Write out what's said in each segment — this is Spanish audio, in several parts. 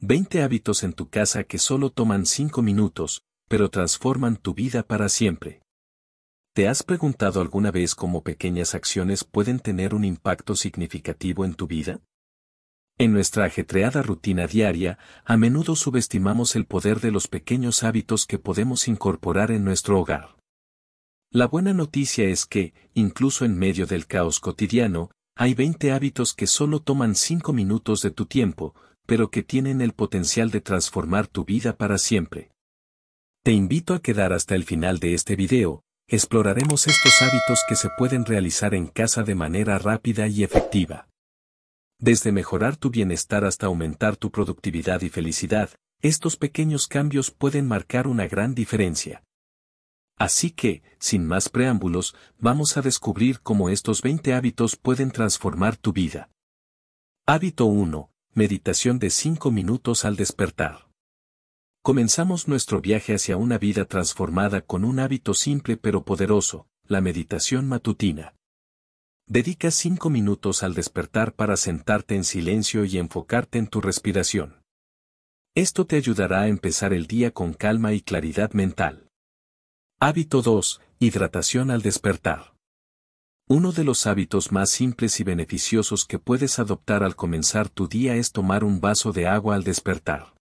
20 hábitos en tu casa que solo toman 5 minutos, pero transforman tu vida para siempre. ¿Te has preguntado alguna vez cómo pequeñas acciones pueden tener un impacto significativo en tu vida? En nuestra ajetreada rutina diaria, a menudo subestimamos el poder de los pequeños hábitos que podemos incorporar en nuestro hogar. La buena noticia es que, incluso en medio del caos cotidiano, hay 20 hábitos que solo toman 5 minutos de tu tiempo, pero que tienen el potencial de transformar tu vida para siempre. Te invito a quedar hasta el final de este video, exploraremos estos hábitos que se pueden realizar en casa de manera rápida y efectiva. Desde mejorar tu bienestar hasta aumentar tu productividad y felicidad, estos pequeños cambios pueden marcar una gran diferencia. Así que, sin más preámbulos, vamos a descubrir cómo estos 20 hábitos pueden transformar tu vida. Hábito 1. Meditación de 5 minutos al despertar. Comenzamos nuestro viaje hacia una vida transformada con un hábito simple pero poderoso, la meditación matutina. Dedica 5 minutos al despertar para sentarte en silencio y enfocarte en tu respiración. Esto te ayudará a empezar el día con calma y claridad mental. Hábito 2. Hidratación al despertar. Uno de los hábitos más simples y beneficiosos que puedes adoptar al comenzar tu día es tomar un vaso de agua al despertar.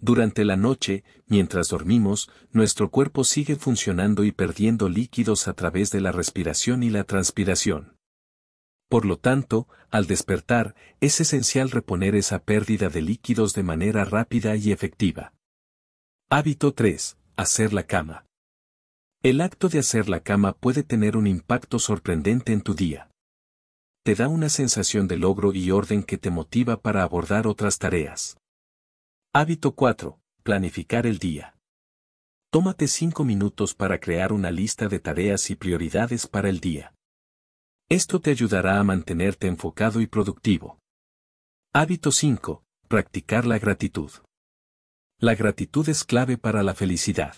Durante la noche, mientras dormimos, nuestro cuerpo sigue funcionando y perdiendo líquidos a través de la respiración y la transpiración. Por lo tanto, al despertar, es esencial reponer esa pérdida de líquidos de manera rápida y efectiva. Hábito 3. Hacer la cama. El acto de hacer la cama puede tener un impacto sorprendente en tu día. Te da una sensación de logro y orden que te motiva para abordar otras tareas. Hábito 4. Planificar el día. Tómate 5 minutos para crear una lista de tareas y prioridades para el día. Esto te ayudará a mantenerte enfocado y productivo. Hábito 5. Practicar la gratitud. La gratitud es clave para la felicidad.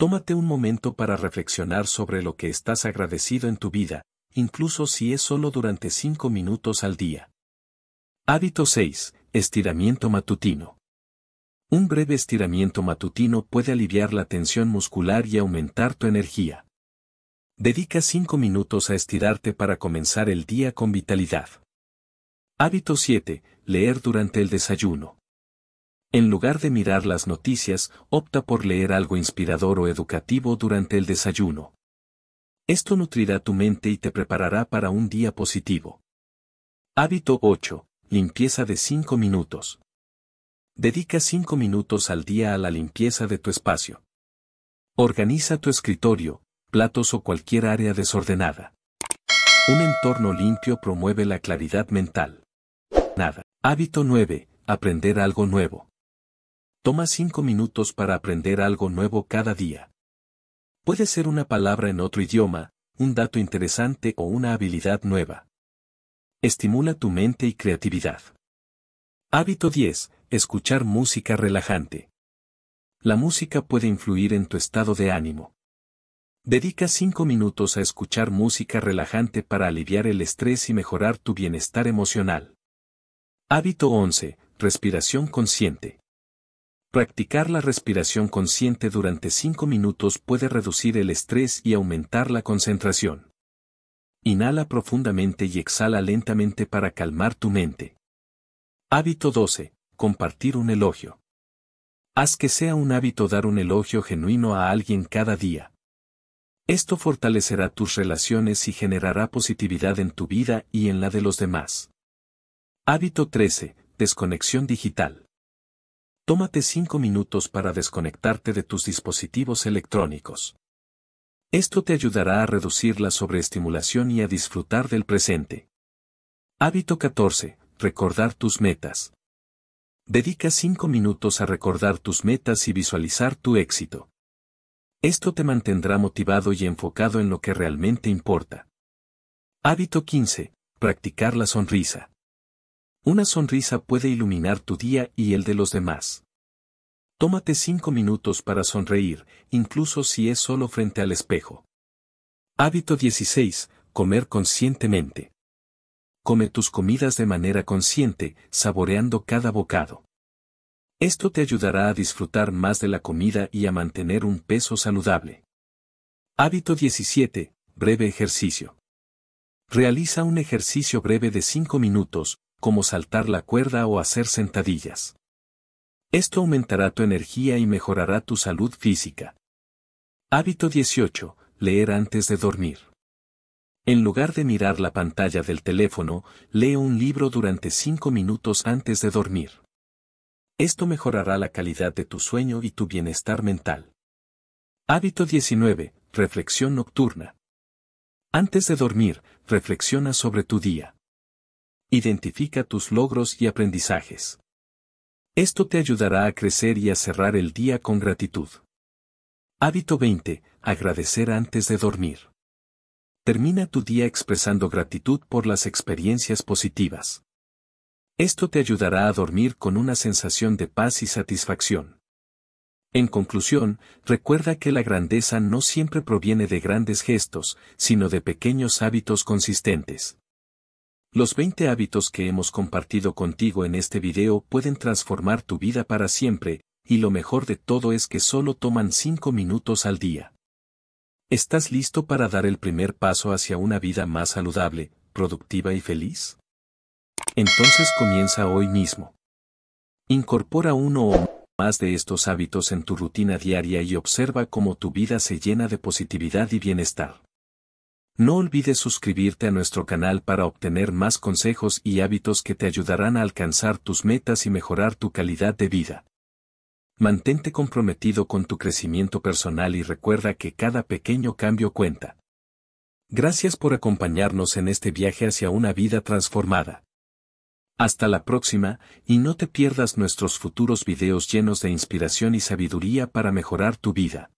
Tómate un momento para reflexionar sobre lo que estás agradecido en tu vida, incluso si es solo durante 5 minutos al día. Hábito 6. Estiramiento matutino. Un breve estiramiento matutino puede aliviar la tensión muscular y aumentar tu energía. Dedica 5 minutos a estirarte para comenzar el día con vitalidad. Hábito 7. Leer durante el desayuno. En lugar de mirar las noticias, opta por leer algo inspirador o educativo durante el desayuno. Esto nutrirá tu mente y te preparará para un día positivo. Hábito 8. Limpieza de 5 minutos. Dedica 5 minutos al día a la limpieza de tu espacio. Organiza tu escritorio, platos o cualquier área desordenada. Un entorno limpio promueve la claridad mental. Nada. Hábito 9. Aprender algo nuevo. Toma cinco minutos para aprender algo nuevo cada día. Puede ser una palabra en otro idioma, un dato interesante o una habilidad nueva. Estimula tu mente y creatividad. Hábito 10. Escuchar música relajante. La música puede influir en tu estado de ánimo. Dedica 5 minutos a escuchar música relajante para aliviar el estrés y mejorar tu bienestar emocional. Hábito 11. Respiración consciente. Practicar la respiración consciente durante 5 minutos puede reducir el estrés y aumentar la concentración. Inhala profundamente y exhala lentamente para calmar tu mente. Hábito 12. Compartir un elogio. Haz que sea un hábito dar un elogio genuino a alguien cada día. Esto fortalecerá tus relaciones y generará positividad en tu vida y en la de los demás. Hábito 13. Desconexión digital tómate 5 minutos para desconectarte de tus dispositivos electrónicos. Esto te ayudará a reducir la sobreestimulación y a disfrutar del presente. Hábito 14. Recordar tus metas. Dedica 5 minutos a recordar tus metas y visualizar tu éxito. Esto te mantendrá motivado y enfocado en lo que realmente importa. Hábito 15. Practicar la sonrisa. Una sonrisa puede iluminar tu día y el de los demás. Tómate cinco minutos para sonreír, incluso si es solo frente al espejo. Hábito 16. Comer conscientemente. Come tus comidas de manera consciente, saboreando cada bocado. Esto te ayudará a disfrutar más de la comida y a mantener un peso saludable. Hábito 17. Breve ejercicio. Realiza un ejercicio breve de cinco minutos, como saltar la cuerda o hacer sentadillas. Esto aumentará tu energía y mejorará tu salud física. Hábito 18. Leer antes de dormir. En lugar de mirar la pantalla del teléfono, lee un libro durante 5 minutos antes de dormir. Esto mejorará la calidad de tu sueño y tu bienestar mental. Hábito 19. Reflexión nocturna. Antes de dormir, reflexiona sobre tu día. Identifica tus logros y aprendizajes. Esto te ayudará a crecer y a cerrar el día con gratitud. Hábito 20. Agradecer antes de dormir. Termina tu día expresando gratitud por las experiencias positivas. Esto te ayudará a dormir con una sensación de paz y satisfacción. En conclusión, recuerda que la grandeza no siempre proviene de grandes gestos, sino de pequeños hábitos consistentes. Los 20 hábitos que hemos compartido contigo en este video pueden transformar tu vida para siempre, y lo mejor de todo es que solo toman 5 minutos al día. ¿Estás listo para dar el primer paso hacia una vida más saludable, productiva y feliz? Entonces comienza hoy mismo. Incorpora uno o más de estos hábitos en tu rutina diaria y observa cómo tu vida se llena de positividad y bienestar. No olvides suscribirte a nuestro canal para obtener más consejos y hábitos que te ayudarán a alcanzar tus metas y mejorar tu calidad de vida. Mantente comprometido con tu crecimiento personal y recuerda que cada pequeño cambio cuenta. Gracias por acompañarnos en este viaje hacia una vida transformada. Hasta la próxima, y no te pierdas nuestros futuros videos llenos de inspiración y sabiduría para mejorar tu vida.